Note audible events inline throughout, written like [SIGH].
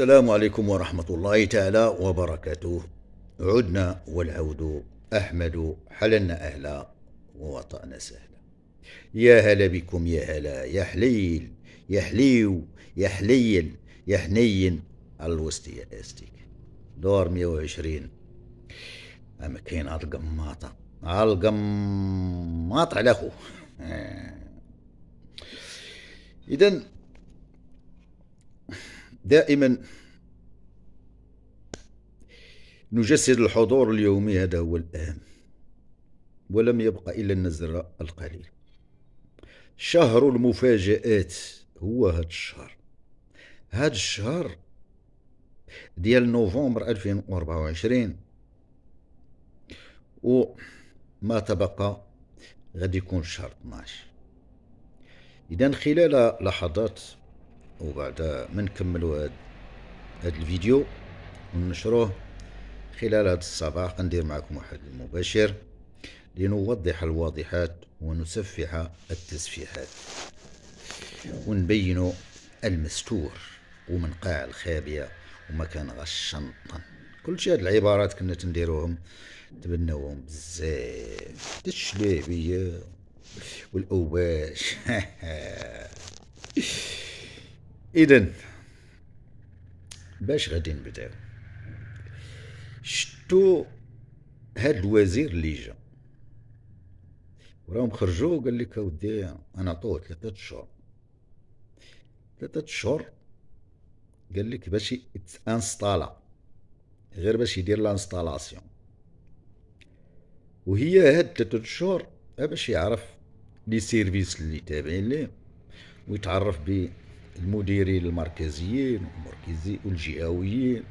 السلام عليكم ورحمة الله تعالى وبركاته عدنا والعود أحمد حللنا أهلا ووطأنا سهلا يا هلا بكم يا هلا يا حليل يا حليو يا حليل يا حنين على يا استيك دور 120 أما كاين على القماطة على القماط على خو [LAUGHS] إذا دائما نجسد الحضور اليومي هذا هو الأهم ولم يبقى إلا النزر القليل شهر المفاجآت هو هاد الشهر هاد الشهر ديال نوفمبر 2024 وما تبقى غادي يكون شهر 12 إذا خلال لحظات وبعد ما هاد هاد الفيديو ونشروه خلال هاد الصباح ندير معكم واحد المباشر لنوضح الواضحات ونسفح التسفيحات ونبين المستور قاع الخابية ومكان كل كلشي هاد العبارات كنا تنديروهم تبناوهم بزاف الشلابية والأوباش [LAUGHS] اذا باش غادي نبداو شتو هاد الوزير اللي جا وراهم خرجوا قال لك اودي انا عطوه ثلاثة اشهر ثلاثة اشهر قال لك باش انستالا غير باش يدير لانستالاسيون وهي هاد ثلاثة اشهر باش يعرف لي سيرفيس اللي تابعين ليه ويتعرف ب المديرين المركزيين والجهويين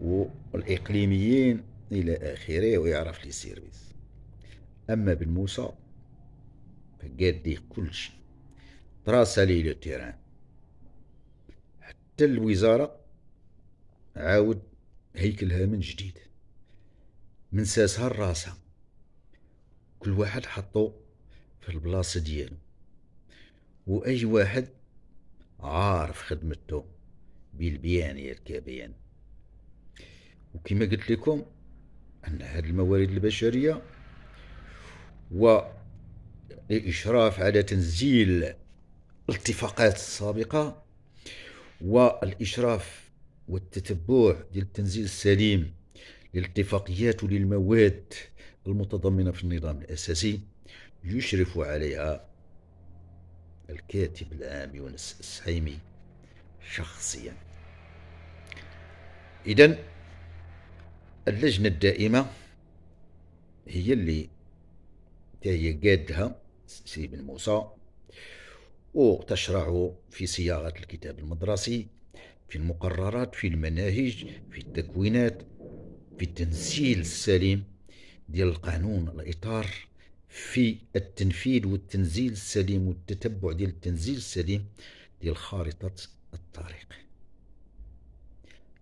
والإقليميين إلى آخره ويعرف لي سيرفيس أما بن موسى فقاد ليه كل شيء تراسى ليه لو تيران حتى الوزارة عاود هيكلها من جديد من ساسها لراسها كل واحد حطو في البلاصة ديالو وأي واحد عارف خدمته بالبيان يركبيان وكما قلت لكم أن هذه الموارد البشرية والإشراف على تنزيل الاتفاقات السابقة والإشراف والتتبع ديال التنزيل السليم للاتفاقيات وللمواد المتضمنة في النظام الأساسي يشرف عليها الكاتب العام يونس السهيمي شخصيا إذا اللجنة الدائمة هي اللي هي قادها سي بن موسى وتشرع في صياغة الكتاب المدرسي في المقررات في المناهج في التكوينات في التنسيل السليم ديال القانون الإطار في التنفيذ والتنزيل السليم والتتبع ديال التنزيل السليم ديال خارطة الطريق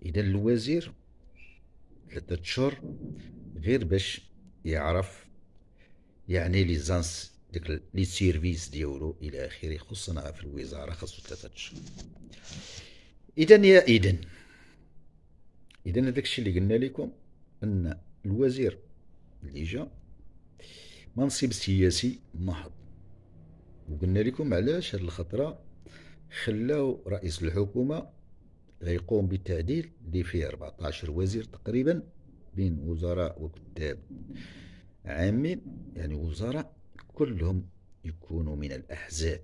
إذا الوزير ثلاثة أشهر غير باش يعرف يعني لي زانس ديك لي سيرفيس ديالو إلى آخره خصنا في الوزارة خاصو ثلاثة أشهر إذا يا إذا إذا هذاك الشيء اللي قلنا لكم أن الوزير اللي جا منصب سياسي محض وقلنا لكم علاش هاد الخطرة خلاو رئيس الحكومة غيقوم بالتعديل اللي فيه 14 وزير تقريبا بين وزراء وكتاب عامين يعني وزراء كلهم يكونوا من الأحزاب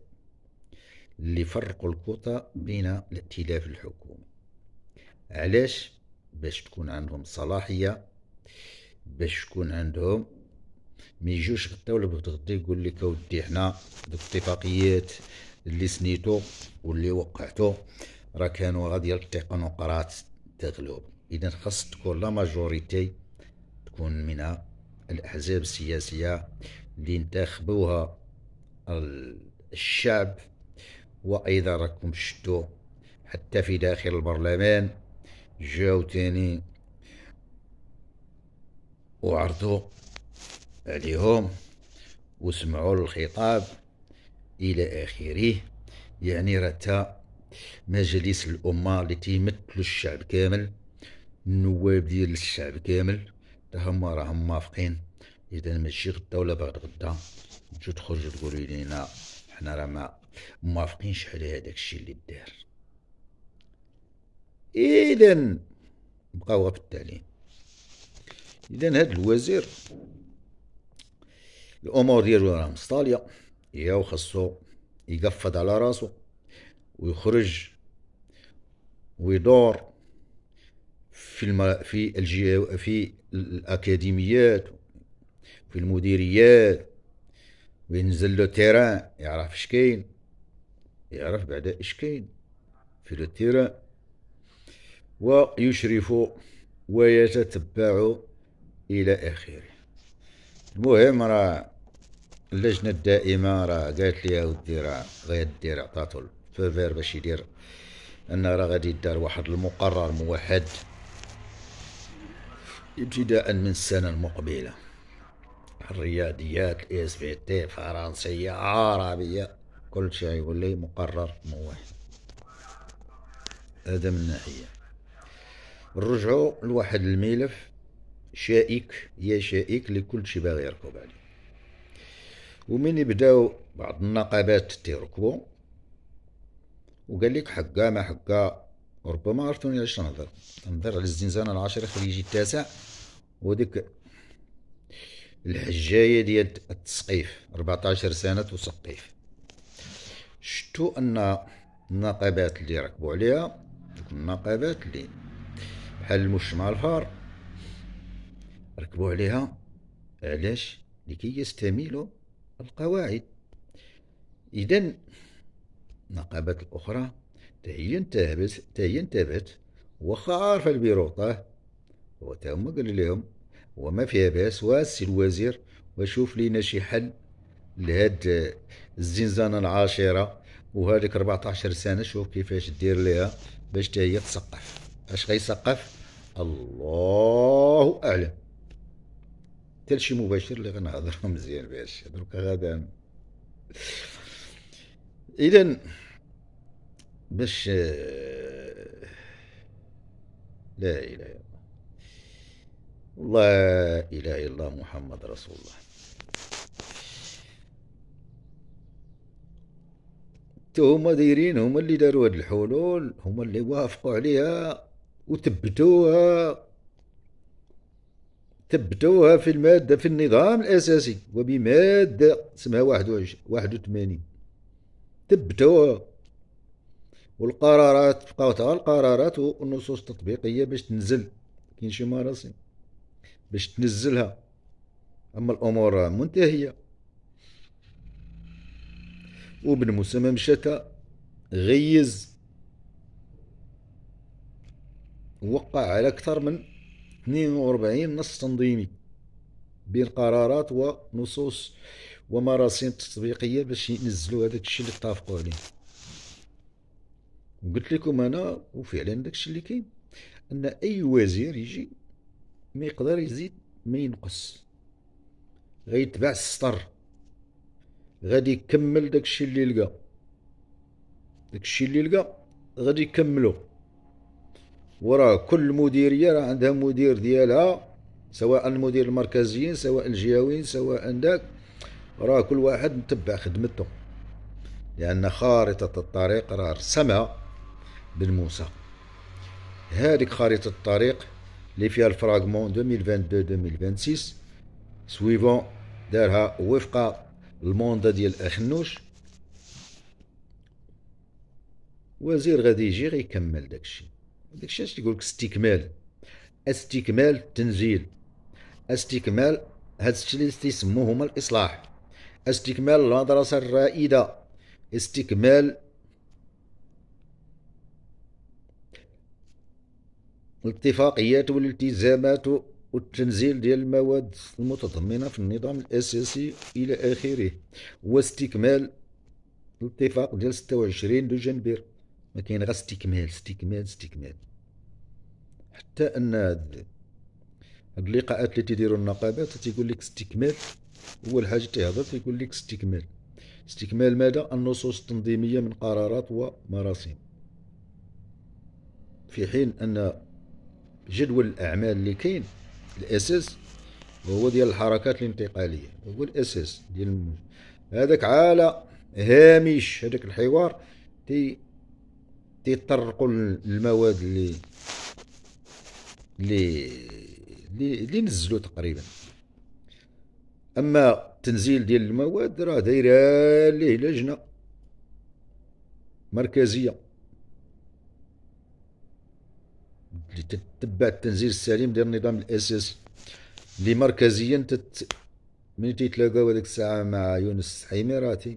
اللي فرقوا الكوطة بين الائتلاف الحكومي علاش باش تكون عندهم صلاحية باش تكون عندهم ما يجوش غدا ولا بغد يقول لك اودي حنا دوك الاتفاقيات اللي سنيتو واللي وقعتو راه كانوا غادي يلتقنوا قرات تغلب اذا خاص تكون لا ماجوريتي تكون من الاحزاب السياسيه اللي انتخبوها الشعب وايضا راكم شتو حتى في داخل البرلمان جاو تاني وعرضوا عليهم وسمعوا الخطاب الى اخره يعني راه مجالس الامه اللي تيمثلوا الشعب كامل النواب ديال الشعب كامل هما راهم موافقين اذا ماشي غدا ولا بعد غدا تجو تخرج تقولوا لينا حنا راه ما موافقينش على هذاك الشيء اللي دار اذا بقاو في التعليم اذا هذا الوزير الأمور ديالو راه مصطالية يا وخصو يقفض على راسو ويخرج ويدور في الم... في الجي... في الأكاديميات في المديريات وينزل لو تيران يعرف اش كاين يعرف بعدا اش كاين في لو تيران ويشرف ويتتبع إلى آخره المهم راه اللجنة الدائمة راه قالت لي اودي راه غيدير عطاتو الفيفير باش يدير ان راه غادي يدار واحد المقرر موحد ابتداء من السنة المقبلة الرياضيات اس بي تي فرنسية عربية كل شيء يقول لي مقرر موحد هذا من ناحية نرجعو لواحد الملف شائك يا شائك لكل شي باغي يركب عليه ومن يبداو بعض النقابات تيركبو وقال لك حقا ما حقا ربما عرفتوني علاش تنهضر تنهضر على الزنزانة العاشرة خليجي التاسع وديك الحجاية ديال التسقيف 14 سنة تسقيف شتو أن النقابات اللي ركبوا عليها دوك النقابات اللي بحال المجتمع الفار ركبوا عليها علاش لكي يستميلوا القواعد إذا النقابات الأخرى تهي انتهبت تهي انتهبت واخا عارفة البيروطة هو قال لهم وما فيها باس واسي الوزير وشوف لينا شي حل لهاد الزنزانة العاشرة وهذيك 14 سنة شوف كيفاش دير ليها باش تهي تسقف اش غيسقف الله أعلم حتى لشي مباشر اللي غنهضر [LAUGHS] مزيان بهذا الشيء دروك غدا اذا باش آه، لا اله الا الله لا اله الا الله محمد رسول الله هما دايرين هما اللي داروا هاد الحلول هما اللي وافقوا عليها وثبتوها ثبتوها في المادة في النظام الأساسي وبمادة اسمها 81 ثبتوها والقرارات بقاو تاع القرارات والنصوص التطبيقية باش تنزل كاين شي مراسم باش تنزلها أما الأمور منتهية وابن ما مشات غيز وقع على أكثر من 42 نص تنظيمي بين قرارات ونصوص ومراسيم تطبيقيه باش ينزلوا هذاك الشيء اللي اتفقوا عليه وقلت لكم انا وفعلا داك الشيء اللي كاين ان اي وزير يجي ما يقدر يزيد ما ينقص غيتبع السطر غادي يكمل داك الشيء اللي لقى داك الشيء اللي لقى غادي يكملو وراه كل مديريه راه عندها مدير ديالها سواء المدير المركزيين سواء الجهويين سواء ذاك راه كل واحد متبع خدمته لان خارطه الطريق راه رسمها بن موسى هذيك خارطه الطريق اللي فيها الفراغمون 2022 2026 سويفون دارها وفق الموندا ديال اخنوش وزير غادي يجي غيكمل داكشي داكشي علاش تيقول لك استكمال استكمال التنزيل استكمال هاد الشيء اللي تيسموه هما الاصلاح استكمال المدرسه الرائده استكمال الاتفاقيات والالتزامات والتنزيل ديال المواد المتضمنه في النظام الاساسي الى اخره واستكمال الاتفاق ديال 26 دجنبير ما كاين غير استكمال استكمال استكمال حتى ان هاد اللقاءات اللي تيديروا النقابات تيقول لك استكمال اول حاجه تيهضر تيقول لك استكمال استكمال ماذا النصوص التنظيميه من قرارات ومراسيم في حين ان جدول الاعمال اللي كاين الاساس هو ديال الحركات الانتقاليه هو الاساس ديال هذاك على هامش هذاك الحوار تي تيطرقوا للمواد اللي اللي اللي نزلوا تقريبا اما تنزيل ديال المواد راه دايره ليه لجنه مركزيه اللي تتبع التنزيل السليم ديال النظام الاساسي اللي مركزيا تت ملي تيتلاقاو هذيك الساعه مع يونس حيميراتي راه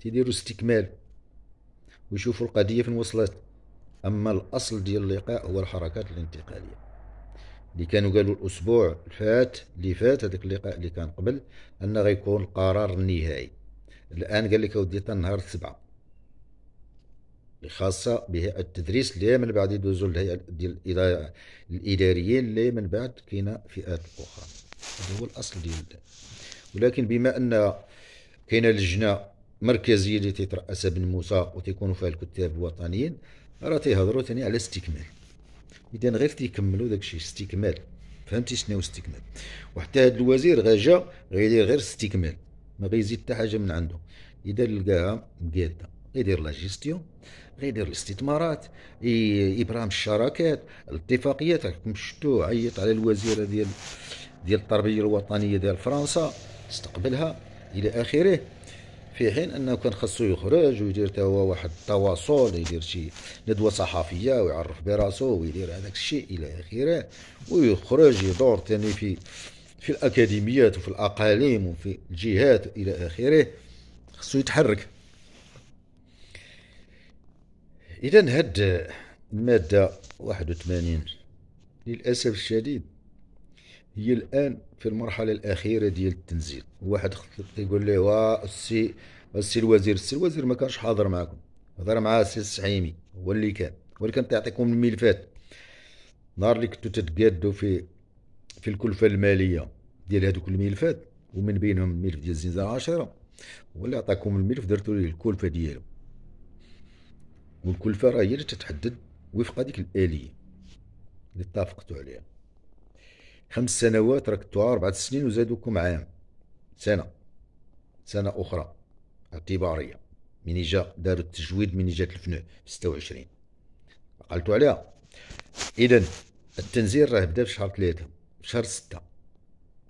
تيديروا استكمال ويشوفوا القضيه فين وصلت اما الاصل ديال اللقاء هو الحركات الانتقاليه اللي كانوا قالوا الاسبوع الفات اللي فات هذاك اللقاء اللي كان قبل ان غيكون القرار النهائي الان قال لك اودي النهار نهار السبعه خاصه بهيئه التدريس اللي من بعد يدوزوا للهيئه ديال الاداريين اللي من بعد كاينه فئات اخرى هذا هو الاصل ديال ولكن بما ان كاينه لجنه مركزيه اللي تيترأسها بن موسى وتيكونوا فيها الكتاب الوطنيين راه تيهضروا ثاني على استكمال اذا غير تيكملوا داكشي استكمال فهمتي شنو استكمال وحتى هذا الوزير غاجا غيدير غير استكمال ما غيزيد حتى حاجه من عنده اذا لقاها قاده غيدير لا جيستيون غيدير الاستثمارات ابرام الشراكات الاتفاقيات راكم شفتوا عيط على الوزيره ديال ديال التربيه الوطنيه ديال فرنسا استقبلها الى اخره في حين انه كان خصو يخرج ويدير تا هو واحد التواصل يدير شي ندوه صحفيه ويعرف براسو ويدير هذاك الشيء الى اخره ويخرج يدور ثاني في في الاكاديميات وفي الاقاليم وفي الجهات الى اخره خصو يتحرك اذا هاد الماده 81 للاسف الشديد هي الان في المرحله الاخيره ديال التنزيل واحد يقول وا السي السي الوزير السي الوزير ما كانش حاضر معكم هضر مع السي السعيمي هو اللي كان هو اللي كان تعطيكم الملفات نهار اللي كنتو تتقادو في في الكلفه الماليه ديال هذوك الملفات ومن بينهم الملف ديال الزنزانه عشرة هو اللي عطاكم الملف درتو ليه الكلفه ديالو والكلفه راه هي اللي تتحدد وفق هذيك الاليه اللي اتفقتو عليها خمس سنوات ركبتوها أربعة سنين وزادوكم عام سنة سنة أخرى اعتبارية من جا داروا التجويد من جات الفنو 26 عقلتوا عليها إذا التنزيل راه بدا في شهر ثلاثة في شهر ستة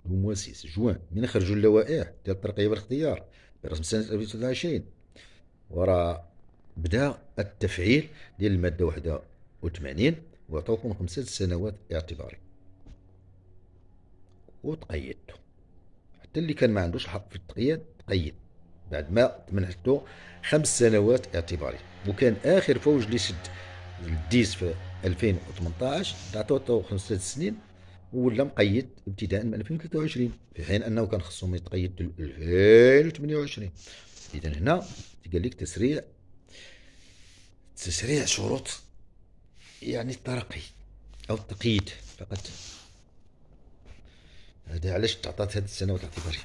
المؤسس جوان من خرجوا اللوائح ديال الترقية والاختيار برسم سنة 2023 وراه بدا التفعيل ديال المادة 81 وعطاوكم خمسة سنوات اعتباريه وتقيدته حتى اللي كان ما عندوش الحق في التقييد تقيد بعد ما منحته خمس سنوات اعتباري وكان اخر فوج اللي شد الديس في 2018 تعطوه خمس ست سنين ولا مقيد ابتداء من 2023 في حين انه كان خصهم يتقيد 2028 اذا هنا قال لك تسريع تسريع شروط يعني الترقي او التقييد فقط هذا علاش تعطات هذه السنوات الاعتباريه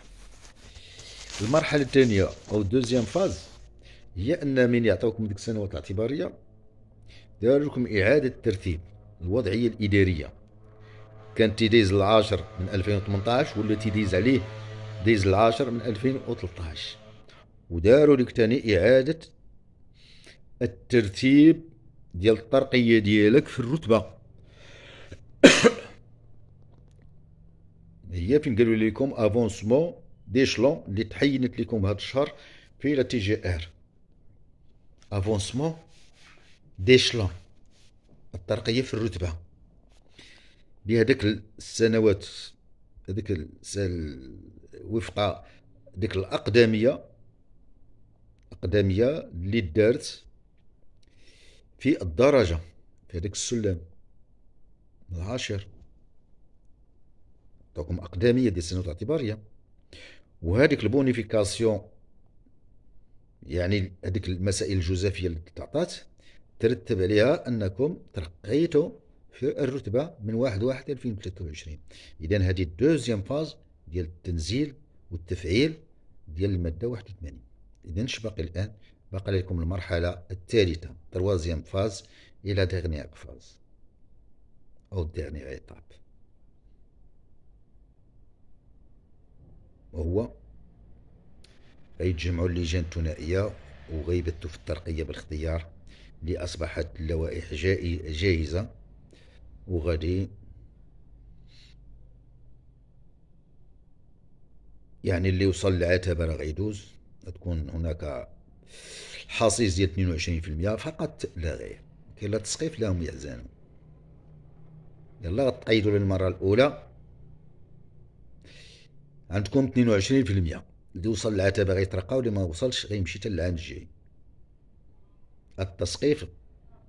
المرحله الثانيه او دوزيام فاز هي ان من يعطوكم ديك السنوات الاعتباريه دار لكم اعاده ترتيب الوضعيه الاداريه كان تيديز العاشر من 2018 ولا تيديز عليه ديز العاشر من 2013 وداروا لك تاني اعاده الترتيب ديال الترقيه ديالك في الرتبه [COUGHS] هي فين قالوا لكم افونسمون ديشلون اللي تحينت لكم هذا الشهر في لا تي جي ار افونسمون ديشلون الترقيه في الرتبه بهذيك السنوات هذيك وفق ديك الاقدميه الاقدميه اللي دارت في الدرجه في هذاك السلم العاشر دونك هما اقدميه ديال السنوات الاعتباريه وهذيك البونيفيكاسيون يعني هذيك المسائل الجزافيه اللي تعطات ترتب عليها انكم ترقيتوا في الرتبه من 1 1 2023 اذا هذه الدوزيام فاز ديال التنزيل والتفعيل ديال الماده 81 اذا اش باقي الان باقي لكم المرحله الثالثه تروازيام فاز الى ديغنيير فاز او ديغنيير ايتاب وهو غيتجمعوا اللجان الثنائية وغيبتوا في الترقية بالاختيار اللي أصبحت اللوائح جاهزة وغادي يعني اللي وصل للعتبة راه غيدوز تكون هناك حصيص ديال 22% فقط لا غير كاين لا تسقيف لا هم يحزنون يلا غتقيدو للمرة الأولى عندكم 22% اللي وصل للعتبه غيترقى واللي ما وصلش غيمشي حتى العام الجاي التسقيف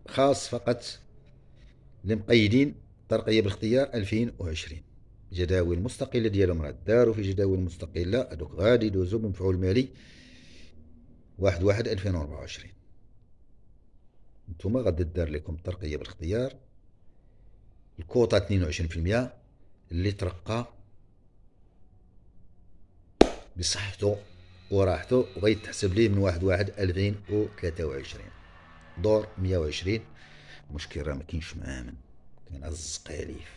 خاص فقط لمقيدين ترقيه بالاختيار 2020 جداول مستقله ديالهم راه داروا في جداول مستقله هذوك غادي يدوزو بمفعول مالي واحد واحد 2024 نتوما غادي دار لكم الترقيه بالاختيار الكوطه 22% اللي ترقى بصحته وراحته وغيتحسب ليه من واحد واحد ألفين وثلاثة وعشرين دور مية وعشرين مشكل راه مكاينش معاه من كان الزقاليف